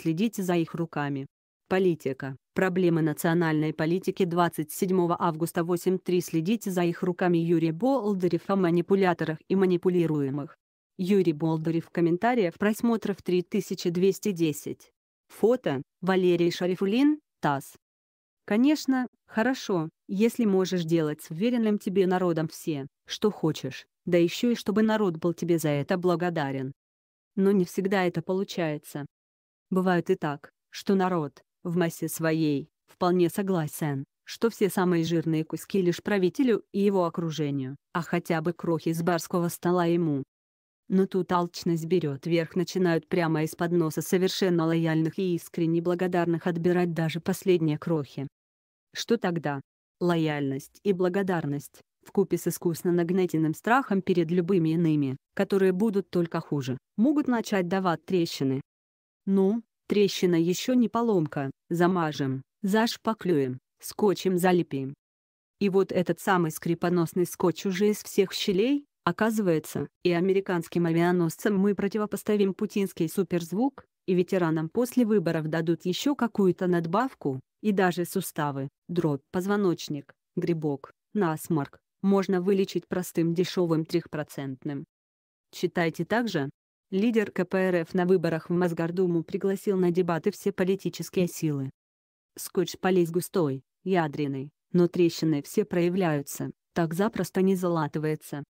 Следите за их руками. Политика. Проблемы национальной политики 27 августа 8.3 Следите за их руками Юрий Болдырев о манипуляторах и манипулируемых. Юрий Болдырев комментариев просмотров 3210. Фото. Валерий Шарифулин, ТАСС. Конечно, хорошо, если можешь делать с уверенным тебе народом все, что хочешь, да еще и чтобы народ был тебе за это благодарен. Но не всегда это получается. Бывает и так, что народ, в массе своей, вполне согласен, что все самые жирные куски лишь правителю и его окружению, а хотя бы крохи с барского стола ему. Но тут алчность берет верх, начинают прямо из-под носа совершенно лояльных и искренне благодарных отбирать даже последние крохи. Что тогда? Лояльность и благодарность, вкупе с искусно нагнетенным страхом перед любыми иными, которые будут только хуже, могут начать давать трещины, ну, трещина еще не поломка, замажем, зашпаклюем, скотчем залепим. И вот этот самый скрипоносный скотч уже из всех щелей, оказывается, и американским авианосцам мы противопоставим путинский суперзвук, и ветеранам после выборов дадут еще какую-то надбавку, и даже суставы, дробь, позвоночник, грибок, насморк, можно вылечить простым дешевым трехпроцентным. Читайте также, лидер КПРФ на выборах в Мосгордуму пригласил на дебаты все политические силы. Скотч полез густой, ядреный, но трещины все проявляются, так запросто не залатывается.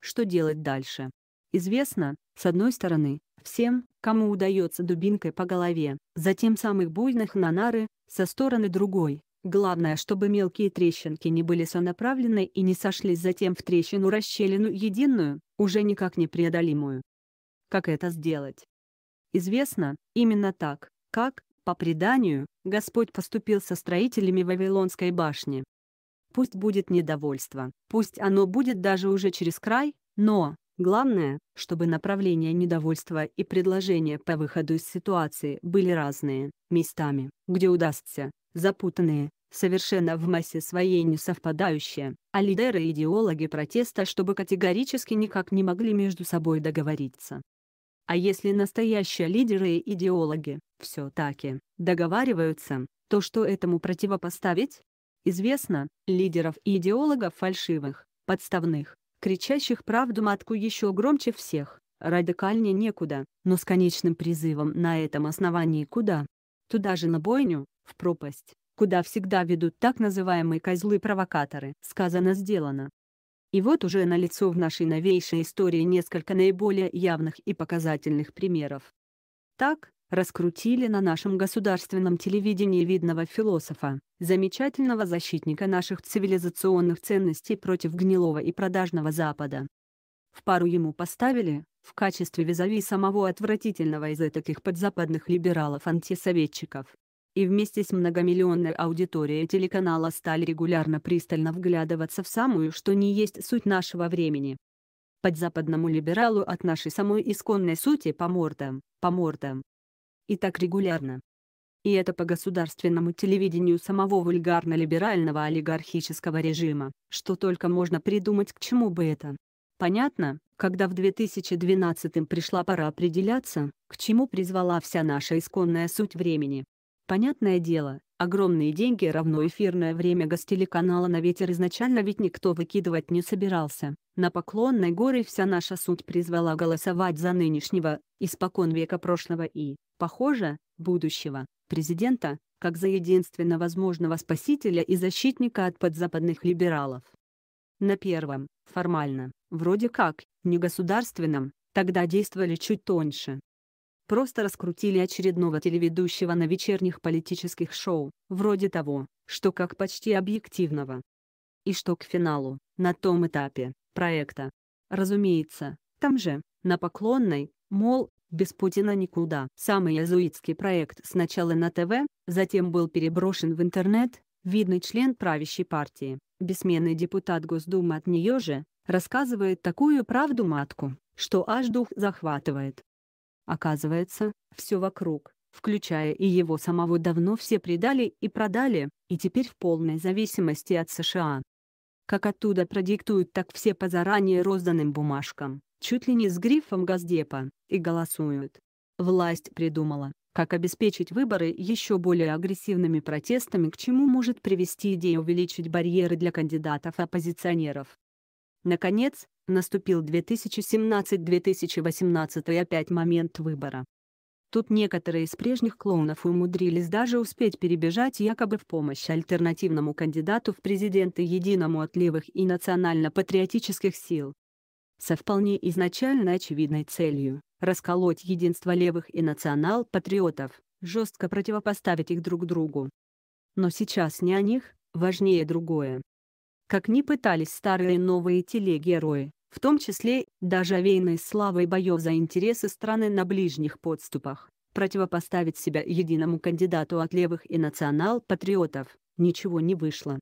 Что делать дальше? Известно, с одной стороны, всем, кому удается дубинкой по голове, затем самых буйных на нары, со стороны другой. Главное, чтобы мелкие трещинки не были сонаправлены и не сошлись затем в трещину-расщелину единую, уже никак непреодолимую как это сделать. Известно именно так, как, по преданию, Господь поступил со строителями Вавилонской башни. Пусть будет недовольство, пусть оно будет даже уже через край, но, главное, чтобы направление недовольства и предложения по выходу из ситуации были разные, местами, где удастся, запутанные, совершенно в массе своей не совпадающие, а лидеры и идеологи протеста чтобы категорически никак не могли между собой договориться. А если настоящие лидеры и идеологи все-таки договариваются, то что этому противопоставить? Известно, лидеров и идеологов фальшивых, подставных, кричащих правду матку еще громче всех, радикальнее некуда, но с конечным призывом на этом основании куда? Туда же на бойню, в пропасть, куда всегда ведут так называемые козлы-провокаторы. Сказано-сделано. И вот уже налицо в нашей новейшей истории несколько наиболее явных и показательных примеров. Так, раскрутили на нашем государственном телевидении видного философа, замечательного защитника наших цивилизационных ценностей против гнилого и продажного Запада. В пару ему поставили, в качестве визави самого отвратительного из этаких подзападных либералов-антисоветчиков, и вместе с многомиллионной аудиторией телеканала стали регулярно пристально вглядываться в самую что не есть суть нашего времени. Под западному либералу от нашей самой исконной сути по мордам, по мордам. И так регулярно. И это по государственному телевидению самого вульгарно-либерального олигархического режима, что только можно придумать к чему бы это. Понятно, когда в 2012 м пришла пора определяться, к чему призвала вся наша исконная суть времени. Понятное дело, огромные деньги равно эфирное время гостелеканала на ветер изначально ведь никто выкидывать не собирался. На Поклонной горе вся наша суть призвала голосовать за нынешнего, испокон века прошлого и, похоже, будущего, президента, как за единственно возможного спасителя и защитника от подзападных либералов. На первом, формально, вроде как, не государственном тогда действовали чуть тоньше, просто раскрутили очередного телеведущего на вечерних политических шоу, вроде того, что как почти объективного. И что к финалу, на том этапе, проекта. Разумеется, там же, на Поклонной, мол, без Путина никуда. Самый язуитский проект сначала на ТВ, затем был переброшен в интернет, видный член правящей партии, бессменный депутат Госдумы от нее же, рассказывает такую правду матку, что аж дух захватывает. Оказывается, все вокруг, включая и его самого давно все предали и продали, и теперь в полной зависимости от США. Как оттуда продиктуют, так все по заранее розданным бумажкам, чуть ли не с грифом Газдепа, и голосуют. Власть придумала, как обеспечить выборы еще более агрессивными протестами, к чему может привести идея увеличить барьеры для кандидатов-оппозиционеров. Наконец, Наступил 2017-2018 и опять момент выбора. Тут некоторые из прежних клоунов умудрились даже успеть перебежать якобы в помощь альтернативному кандидату в президенты единому от левых и национально-патриотических сил. Со вполне изначально очевидной целью – расколоть единство левых и национал-патриотов, жестко противопоставить их друг другу. Но сейчас не о них, важнее другое. Как ни пытались старые и новые телегерои, в том числе даже овеянной славой боев за интересы страны на ближних подступах, противопоставить себя единому кандидату от левых и национал-патриотов, ничего не вышло.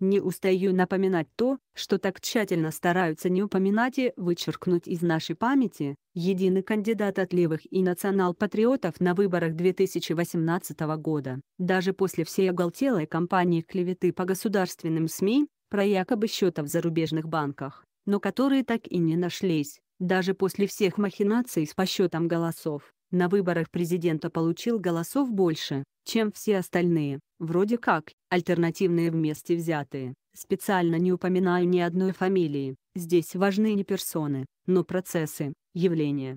Не устаю напоминать то, что так тщательно стараются не упоминать и вычеркнуть из нашей памяти, единый кандидат от левых и национал-патриотов на выборах 2018 года. Даже после всей оголтелой кампании клеветы по государственным СМИ, про якобы счета в зарубежных банках, но которые так и не нашлись. Даже после всех махинаций с посчетом голосов, на выборах президента получил голосов больше, чем все остальные, вроде как, альтернативные вместе взятые. Специально не упоминаю ни одной фамилии, здесь важны не персоны, но процессы, явления.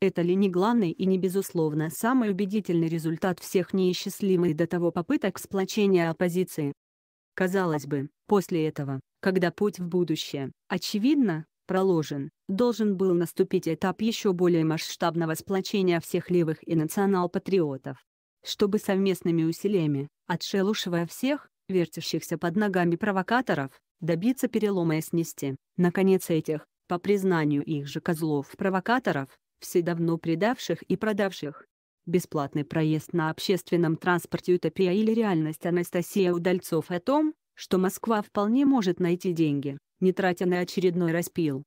Это ли не главный и не безусловно самый убедительный результат всех неисчислимых до того попыток сплочения оппозиции? Казалось бы, после этого, когда путь в будущее, очевидно, проложен, должен был наступить этап еще более масштабного сплочения всех левых и национал-патриотов. Чтобы совместными усилиями, отшелушивая всех, вертящихся под ногами провокаторов, добиться перелома и снести, наконец, этих, по признанию их же козлов-провокаторов, все давно предавших и продавших. Бесплатный проезд на общественном транспорте «Утопия» или «Реальность» Анастасия Удальцов о том, что Москва вполне может найти деньги, не тратя на очередной распил.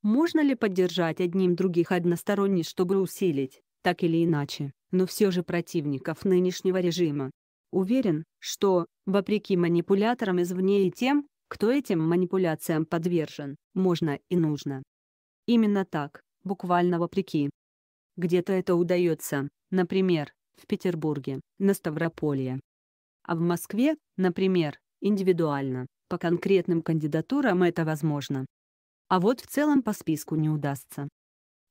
Можно ли поддержать одним других односторонне, чтобы усилить, так или иначе, но все же противников нынешнего режима? Уверен, что, вопреки манипуляторам извне и тем, кто этим манипуляциям подвержен, можно и нужно. Именно так, буквально вопреки. Где-то это удается, например, в Петербурге, на Ставрополье. А в Москве, например, индивидуально. По конкретным кандидатурам это возможно. А вот в целом по списку не удастся.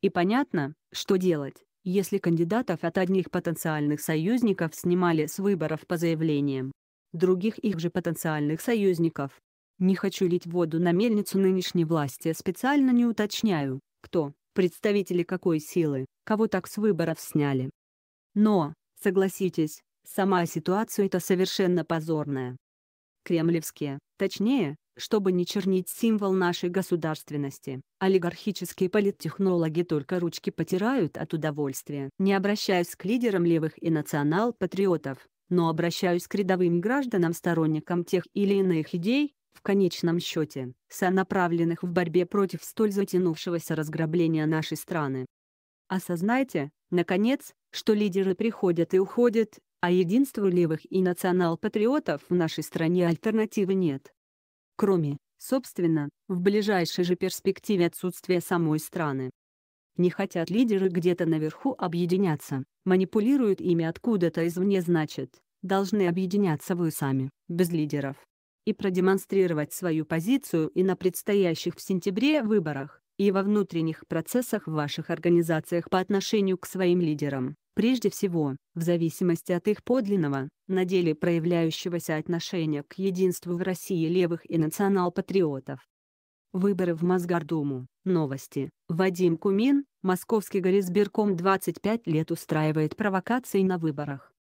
И понятно, что делать, если кандидатов от одних потенциальных союзников снимали с выборов по заявлениям других их же потенциальных союзников. Не хочу лить воду на мельницу нынешней власти, специально не уточняю, кто, представители какой силы, кого так с выборов сняли. Но, согласитесь, сама ситуация это совершенно позорная кремлевские, точнее, чтобы не чернить символ нашей государственности, олигархические политтехнологи только ручки потирают от удовольствия. Не обращаюсь к лидерам левых и национал-патриотов, но обращаюсь к рядовым гражданам-сторонникам тех или иных идей, в конечном счете, сонаправленных в борьбе против столь затянувшегося разграбления нашей страны. Осознайте, наконец, что лидеры приходят и уходят, а единству левых и национал-патриотов в нашей стране альтернативы нет. Кроме, собственно, в ближайшей же перспективе отсутствия самой страны. Не хотят лидеры где-то наверху объединяться, манипулируют ими откуда-то извне значит, должны объединяться вы сами, без лидеров. И продемонстрировать свою позицию и на предстоящих в сентябре выборах, и во внутренних процессах в ваших организациях по отношению к своим лидерам. Прежде всего, в зависимости от их подлинного, на деле проявляющегося отношения к единству в России левых и национал-патриотов. Выборы в Мосгордуму. Новости. Вадим Кумин, московский горизбирком 25 лет устраивает провокации на выборах.